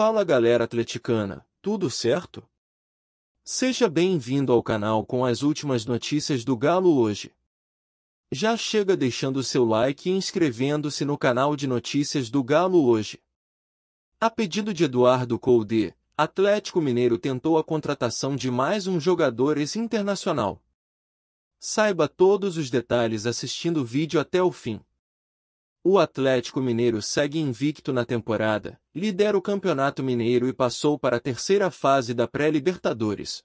Fala galera atleticana, tudo certo? Seja bem-vindo ao canal com as últimas notícias do Galo hoje. Já chega deixando seu like e inscrevendo-se no canal de notícias do Galo hoje. A pedido de Eduardo Colde, Atlético Mineiro tentou a contratação de mais um jogador ex-internacional. Saiba todos os detalhes assistindo o vídeo até o fim. O Atlético Mineiro segue invicto na temporada, lidera o Campeonato Mineiro e passou para a terceira fase da Pré-Libertadores.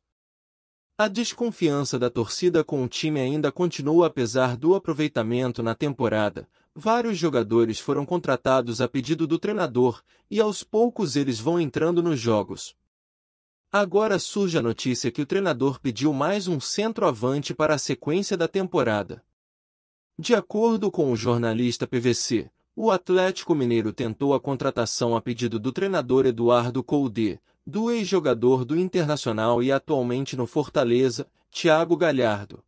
A desconfiança da torcida com o time ainda continua apesar do aproveitamento na temporada. Vários jogadores foram contratados a pedido do treinador e aos poucos eles vão entrando nos jogos. Agora surge a notícia que o treinador pediu mais um centroavante para a sequência da temporada. De acordo com o jornalista PVC, o Atlético Mineiro tentou a contratação a pedido do treinador Eduardo Coudê, do ex-jogador do Internacional e atualmente no Fortaleza, Thiago Galhardo.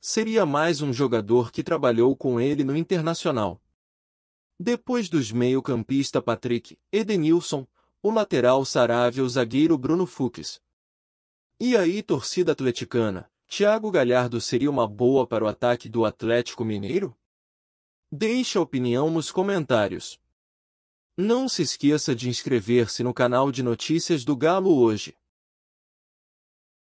Seria mais um jogador que trabalhou com ele no Internacional. Depois dos meio-campista Patrick, Edenilson, o lateral Saravia e o zagueiro Bruno Fuchs. E aí torcida atleticana, Thiago Galhardo seria uma boa para o ataque do Atlético Mineiro? Deixe a opinião nos comentários. Não se esqueça de inscrever-se no canal de notícias do Galo hoje.